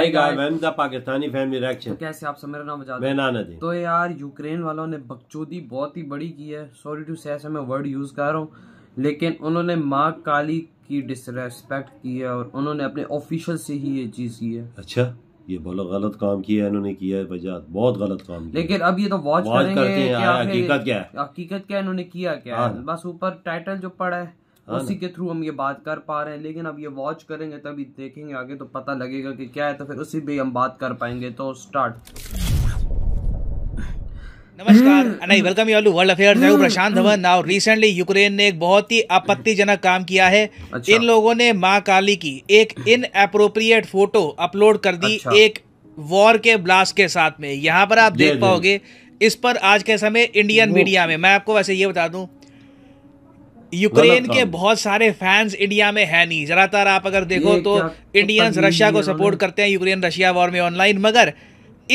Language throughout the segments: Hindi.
तो कैसे तो यार यूक्रेन वालों ने बकचोदी बहुत ही बड़ी की है सॉरी टू से मैं वर्ड यूज़ कर रहा हूँ लेकिन उन्होंने माँ काली की डिसरेस्पेक्ट की है और उन्होंने अपने ऑफिशियल से ही ये चीज़ की है अच्छा ये बोलो गलत काम किया है इन्होंने किया है वजह बहुत गलत काम किया लेकिन अब ये तो वॉच करेंगे हकीकत क्या है हकीकत क्या इन्होंने किया क्या हाँ। बस ऊपर टाइटल जो पड़ा है हाँ उसी के थ्रू हम ये बात कर पा रहे हैं लेकिन अब ये वॉच करेंगे तभी देखेंगे आगे तो पता लगेगा कि क्या है तो फिर उसी पे हम बात कर पाएंगे तो स्टार्ट नमस्कार नहीं वेलकम यू वर्ल्ड अफेयर्स मैं हम्म। Prashant Dhawan now recently Ukraine ने एक बहुत ही आपत्तिजनक काम किया है अच्छा। इन लोगों ने माँ काली की एक इन अप्रोप्रिएट फोटो अपलोड कर दी अच्छा। एक वॉर के ब्लास्ट के साथ में यहाँ पर आप देख पाओगे इस पर आज के समय इंडियन मीडिया में मैं आपको वैसे ये बता दूं यूक्रेन के बहुत सारे फैंस इंडिया में है नहीं ज्यादातर आप अगर देखो तो इंडियंस रशिया को सपोर्ट करते हैं यूक्रेन रशिया वॉर में ऑनलाइन मगर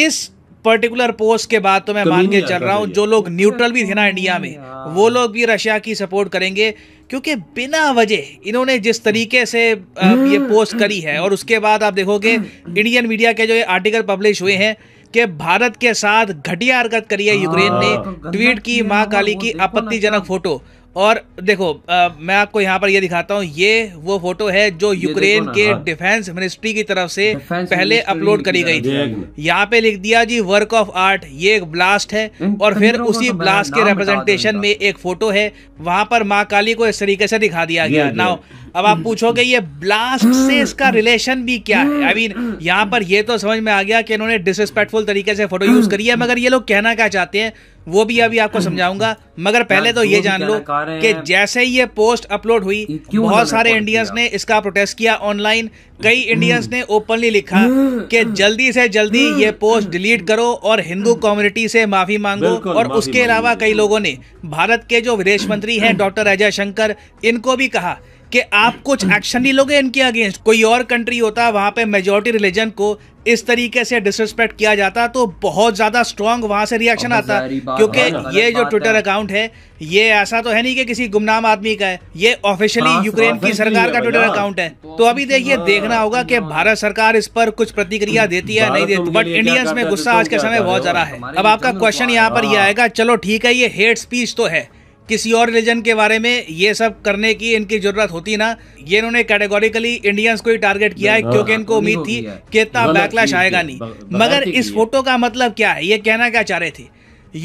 इस पर्टिकुलर पोस्ट के बाद तो मैं मान के चल रहा हूँ जो लोग न्यूट्रल भी थे ना इंडिया में वो लोग भी रशिया की सपोर्ट करेंगे क्योंकि बिना वजह इन्होंने जिस तरीके से ये पोस्ट करी है और उसके बाद आप देखोगे इंडियन मीडिया के जो ये आर्टिकल पब्लिश हुए हैं कि भारत के साथ घटिया हरकत करी है यूक्रेन हाँ। ने ट्वीट तो की माँ काली की आपत्तिजनक फोटो और देखो आ, मैं आपको यहाँ पर ये दिखाता हूँ ये वो फोटो है जो यूक्रेन के हाँ। डिफेंस मिनिस्ट्री की तरफ से पहले अपलोड करी गई थी यहाँ पे लिख दिया जी वर्क ऑफ आर्ट ये एक ब्लास्ट है और फिर उसी ब्लास्ट तो के रिप्रेजेंटेशन में एक फोटो है वहां पर माँ काली को इस तरीके से दिखा दिया गया नाउ अब आप पूछोगे ये ब्लास्ट से इसका रिलेशन भी क्या है आई मीन यहाँ पर यह तो समझ में आ गया कि इन्होंने डिसरिस्पेक्टफुल तरीके से फोटो यूज करी है मगर ये लोग कहना क्या चाहते हैं वो भी अभी आपको समझाऊंगा मगर पहले तो ये जान लो कि जैसे ही ये पोस्ट अपलोड हुई बहुत सारे इंडियंस ने इसका प्रोटेस्ट किया ऑनलाइन कई इंडियंस हम्म। ने ओपनली लिखा हम्म। कि हम्म। जल्दी से जल्दी ये पोस्ट डिलीट करो और हिंदू कम्युनिटी से माफी मांगो और उसके अलावा कई लोगों ने भारत के जो विदेश मंत्री हैं डॉक्टर अजय शंकर इनको भी कहा कि आप कुछ एक्शन नहीं लोगे इनके अगेंस्ट कोई और कंट्री होता वहां पे मेजोरिटी रिलीजन को इस तरीके से डिसरिस्पेक्ट किया जाता तो बहुत ज़्यादा स्ट्रॉन्ग वहाँ से रिएक्शन आता क्योंकि ये जो ट्विटर अकाउंट है ये ऐसा तो है नहीं कि किसी गुमनाम आदमी का है ये ऑफिशियली यूक्रेन की सरकार का ट्विटर अकाउंट है तो, तो अभी देखिए देखना होगा कि भारत सरकार इस पर कुछ प्रतिक्रिया देती है नहीं देती बट इंडियंस में तो गुस्सा आज के समय बहुत ज़्यादा है अब आपका क्वेश्चन यहाँ पर हाँ। यह आएगा चलो ठीक है ये हेट स्पीच तो है किसी और रिलीजन के बारे में ये सब करने की इनकी जरूरत होती ना ये इन्होंने कैटेगोरिकली इंडियंस को ही टारगेट किया है हाँ, क्योंकि इनको उम्मीद थी कि इतना बैकलैश आएगा नहीं मगर इस फोटो का मतलब क्या है ये कहना क्या चाह रहे थे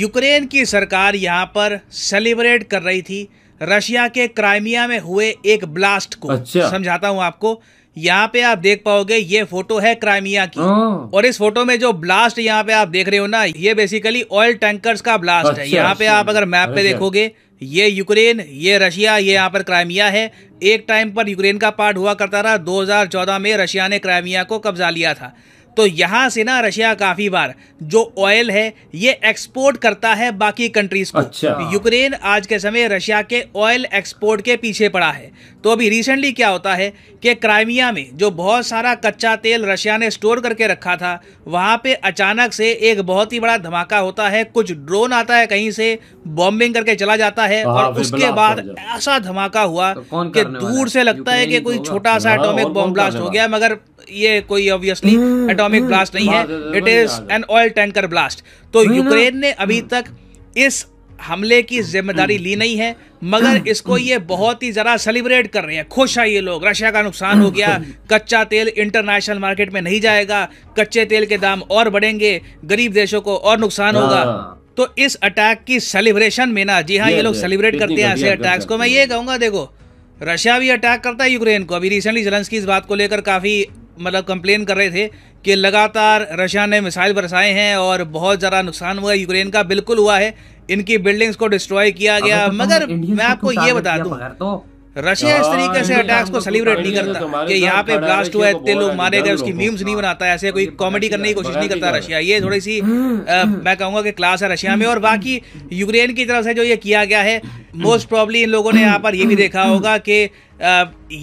यूक्रेन की सरकार यहाँ पर सेलिब्रेट कर रही थी रशिया के क्राइमिया में हुए एक ब्लास्ट को अच्छा। समझाता हूँ आपको यहाँ पे आप देख पाओगे ये फोटो है क्राइमिया की हाँ। और इस फोटो में जो ब्लास्ट यहाँ पे आप देख रहे हो ना ये बेसिकली ऑयल टैंकर्स का ब्लास्ट अच्छा, है यहाँ पे अच्छा। आप अगर मैप पे अच्छा। देखोगे ये यूक्रेन ये रशिया ये यहाँ पर क्राइमिया है एक टाइम पर यूक्रेन का पार्ट हुआ करता रहा 2014 में रशिया ने क्राइमिया को कब्जा लिया था तो यहाँ से ना रशिया काफ़ी बार जो ऑयल है ये एक्सपोर्ट करता है बाकी कंट्रीज को अच्छा। यूक्रेन आज के समय रशिया के ऑयल एक्सपोर्ट के पीछे पड़ा है तो अभी रिसेंटली क्या होता है कि क्राइमिया में जो बहुत सारा कच्चा तेल रशिया ने स्टोर करके रखा था वहाँ पे अचानक से एक बहुत ही बड़ा धमाका होता है कुछ ड्रोन आता है कहीं से बॉम्बिंग करके चला जाता है हाँ, और उसके बाद ऐसा धमाका हुआ तो कि दूर से लगता है कि कोई छोटा सा एटोमिक बॉम्ब ब्लास्ट हो गया मगर ये कोई ऑब्वियसली एटॉमिक ब्लास्ट हम्म। नहीं है it is an oil tanker blast तो यूक्रेन ने अभी हम्म। तक इस हमले की जिम्मेदारी हम्म। ली नहीं है मगर इसको ये बहुत ही जरा सेलिब्रेट कर रहे हैं खुश है ये लोग रशिया का नुकसान हो गया कच्चा तेल इंटरनेशनल मार्केट में नहीं जाएगा कच्चे तेल के दाम और बढ़ेंगे गरीब देशों को और नुकसान हाँ। होगा तो इस अटैक की सेलिब्रेशन में ना जी हाँ ये, ये लोग सेलिब्रेट करते हैं ऐसे अटैक्स को मैं ये कहूंगा देखो रशिया भी अटैक करता है यूक्रेन को अभी रिसेंटली जेलेंस्की इस बात को लेकर काफी मतलब कंप्लेन कर रहे थे कि लगातार रशिया ने मिसाइल बरसाए हैं और बहुत ज़्यादा नुकसान हुआ यूक्रेन का बिल्कुल हुआ है इनकी बिल्डिंग्स को डिस्ट्रॉय किया गया तो मगर मैं आपको ये बता दूँ रशिया इस तरीके से अटैक्स हाँ, को सेलिब्रेट तो नहीं करता तो कि यहाँ पे ब्लास्ट हुआ इतने लोग मारे गए उसकी मीम्स नहीं बनाता ऐसे कोई कॉमेडी करने की कोशिश नहीं करता रशिया ये थोड़ी सी हम्म, हम्म, हम्म। मैं कहूंगा कि क्लास है रशिया में और बाकी यूक्रेन की तरफ से जो ये किया गया है मोस्ट प्रॉब्ली इन लोगों ने यहाँ पर ये भी देखा होगा कि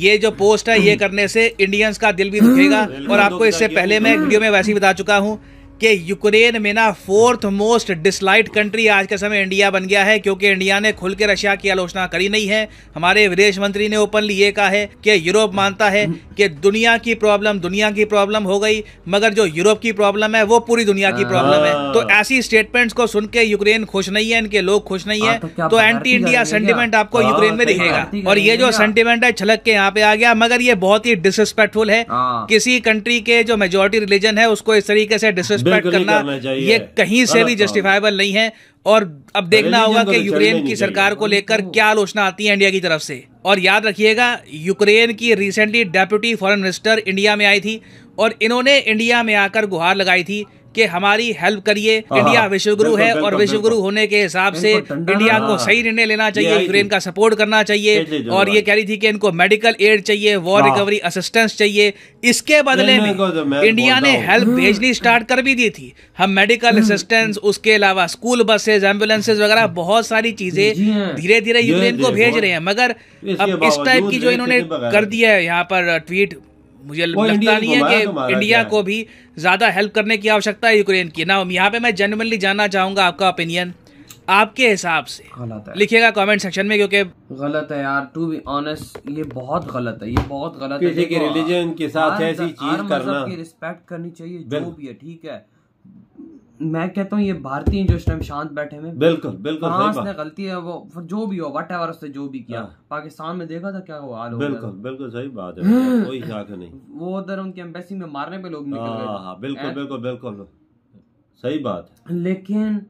ये जो पोस्ट है ये करने से इंडियंस का दिल भी दुखेगा और आपको इससे पहले तो मैं वीडियो में वैसे ही बता चुका हूँ कि यूक्रेन में ना फोर्थ मोस्ट डिसलाइट कंट्री आज के समय इंडिया बन गया है क्योंकि इंडिया ने खुल के रशिया की आलोचना करी नहीं है हमारे विदेश मंत्री ने ओपनली ये कहा है कि यूरोप मानता है कि दुनिया की प्रॉब्लम दुनिया की प्रॉब्लम हो गई मगर जो यूरोप की प्रॉब्लम है वो पूरी दुनिया की प्रॉब्लम है तो हाँ। ऐसी स्टेटमेंट्स को सुन के यूक्रेन खुश नहीं है इनके लोग खुश नहीं है हाँ, तो एंटी इंडिया सेंटिमेंट आपको यूक्रेन में हाँ, तो दिखेगा और ये जो सेंटिमेंट है छलक के यहाँ पे आ गया मगर ये बहुत ही डिसरिस्पेक्टफुल है किसी कंट्री के जो मेजोरिटी रिलीजन है उसको इस तरीके से डिसरिस्पेक्ट बैठ करना ये कहीं से हाँ, भी जस्टिफाइबल हाँ। नहीं है और अब देखना होगा कि यूक्रेन की सरकार को लेकर क्या आलोचना आती है इंडिया की तरफ से और याद रखिएगा यूक्रेन की recently deputy foreign minister India में आई थी और इन्होंने इंडिया में आकर गुहार लगाई थी कि हमारी हेल्प करिए इंडिया हाँ, हाँ। विश्वगुरु है और विश्वगुरु होने के हिसाब से इंडिया को सही निर्णय लेना चाहिए यूक्रेन का सपोर्ट करना चाहिए और ये कह रही थी कि इनको मेडिकल एड चाहिए वॉर रिकवरी असिस्टेंस चाहिए इसके बदले में इंडिया तो ने हेल्प हम्म। भेजनी स्टार्ट कर भी दी थी हम मेडिकल हम्म। असिस्टेंस उसके अलावा स्कूल बसेज एम्बुलेंसेज वगैरह बहुत सारी चीजें हाँ। धीरे धीरे यूक्रेन को भेज रहे हैं मगर अब इस टाइप की जो इन्होंने कर दिया है यहाँ पर ट्वीट मुझे लगता नहीं है कि तो इंडिया को भी ज़्यादा हेल्प करने की आवश्यकता है यूक्रेन की ना यहाँ पे मैं जनरली जानना चाहूंगा आपका ओपिनियन आपके हिसाब से गलत है लिखिएगा कमेंट सेक्शन में क्योंकि गलत है यार टू बी ऑनेस्ट ये बहुत गलत है ये बहुत गलत है के रिलीजन के साथ ऐसी चीज करना रिस्पेक्ट करनी चाहिए जो भी है ठीक है मैं कहता हूँ ये भारतीय जो इस टाइम शांत बैठे हुए बिल्कुल बिल्कुल फ्रांस ने गलती है वो जो भी हो वट एवर उसने जो भी किया हाँ। पाकिस्तान में देखा था क्या हुआ हाल बिल्कुल बिल्कुल सही बात है हाँ। कोई नहीं वो उधर उनके एम्बेसी में मारने पे लोग निकल गए हाँ, बिल्कुल बिल्कुल बिल्कुल सही बात है लेकिन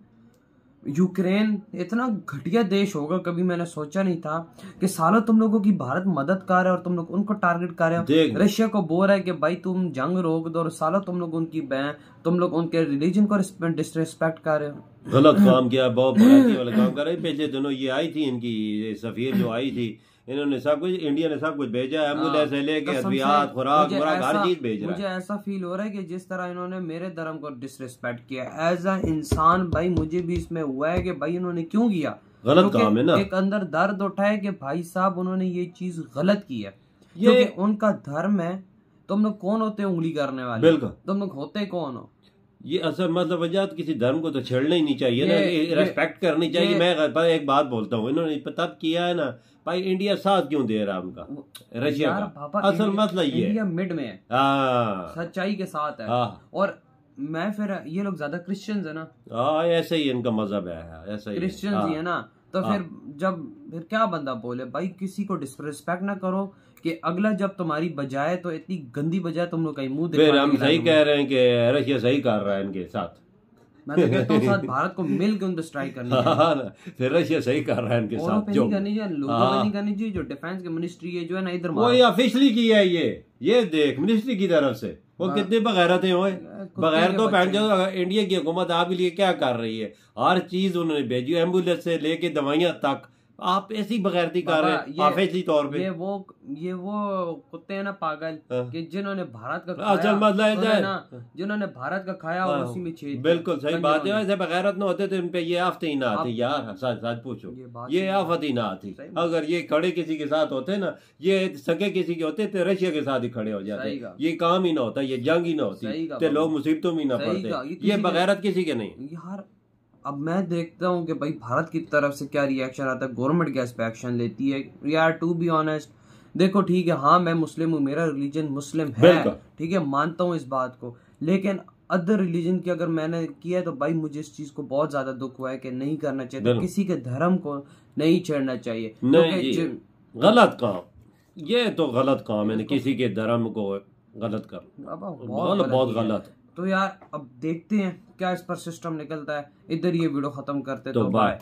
यूक्रेन इतना घटिया देश होगा कभी मैंने सोचा नहीं था कि सालों तुम लोगों की भारत मदद कर रहा है और तुम लोग उनको टारगेट कर रहे हो रशिया को बोल रहा है कि भाई तुम जंग रोक दो और सालों तुम लोग उनकी बहन तुम लोग उनके रिलीजन को डिसरेस्पेक्ट कर रहे हो गलत काम किया बहुत वाला काम कर रहे पिछले दिनों ये आई थी इनकी सफीर जो आई थी इन्होंने सब कुछ इंडिया ने सब कुछ भेजा है एम्बुलेंस हाँ। लेके अद्वियात खुराक खुराक हर चीज भेज रहा है मुझे ऐसा फील हो रहा है कि जिस तरह इन्होंने मेरे धर्म को डिसरिस्पेक्ट किया एज अ इंसान भाई मुझे भी इसमें हुआ है कि भाई इन्होंने क्यों किया गलत काम है ना एक अंदर दर्द उठा है कि भाई साहब उन्होंने ये चीज गलत की है क्योंकि उनका धर्म है तुम लोग कौन होते उंगली करने वाले बिल्कुल तुम लोग होते कौन हो ये असर मतलब वजह तो किसी धर्म को तो छेड़ना ही नहीं चाहिए ना रेस्पेक्ट करनी चाहिए मैं एक बात बोलता हूँ इन्होंने तब किया है ना भाई इंडिया साथ क्यों दे रहा उनका रशिया का असल मतलब ये इंडिया मिड में है हाँ। सच्चाई के साथ है हाँ। और मैं फिर ये लोग ज्यादा क्रिश्चियन है ना हाँ ऐसे ही इनका मजहब है हाँ, ऐसा ही क्रिश्चियंस ही है ना तो फिर जब फिर क्या बंदा बोले भाई किसी को डिसरिस्पेक्ट ना करो कि अगला जब तुम्हारी बजाय तो इतनी गंदी बजाय तुम लोग कहीं मुंह हम सही कह रहे हैं कि रशिया सही कर रहा है इनके साथ मैं तो कहता हूँ साथ भारत को मिल के उन पर स्ट्राइक करनी है हाँ, हाँ, फिर रशिया सही कर रहा है इनके साथ जो करनी चाहिए लोगों हाँ, नहीं करनी चाहिए जो डिफेंस मिनिस्ट्री है जो है ना इधर वो ऑफिशियली की है ये ये देख मिनिस्ट्री की तरफ से वो कितने बगैरत हैं बगैर तो पहन जाओ इंडिया की हुकूमत आपके लिए क्या कर रही है हर चीज उन्होंने भेजी एम्बुलेंस से लेके दवाइयां तक आप ऐसी बगैरती कर रहे हैं तौर पे ये वो ये वो कुत्ते हैं ना पागल हाँ। कि जिन्होंने भारत का खाया मतलब है ना जिन्होंने भारत का खाया और हाँ। उसी में छेद बिल्कुल सही बात है ऐसे बगैरत ना होते तो इन पे ये आफते ही ना आती यार हाँ, सच सच पूछो ये आफत ही ना आती अगर ये खड़े किसी के साथ होते ना ये सगे किसी के होते तो रशिया के साथ ही खड़े हो जाते ये काम ही ना होता ये जंग ही ना होती तो लोग मुसीबतों में ना पड़ते ये बगैरत किसी के नहीं यार अब मैं देखता हूँ कि भाई भारत की तरफ से क्या रिएक्शन आता है गवर्नमेंट क्या इस पर एक्शन लेती है यार टू बी ऑनेस्ट देखो ठीक है हाँ मैं मुस्लिम हूँ मेरा रिलीजन मुस्लिम है ठीक है मानता हूँ इस बात को लेकिन अदर रिलीजन की अगर मैंने किया है तो भाई मुझे इस चीज को बहुत ज्यादा दुख हुआ है कि नहीं करना चाहिए तो किसी के धर्म को नहीं छेड़ना चाहिए गलत काम ये तो गलत काम है किसी के धर्म को गलत कर बहुत गलत, गलत तो यार अब देखते हैं क्या इस पर सिस्टम निकलता है इधर ये वीडियो खत्म करते तो, बाय तो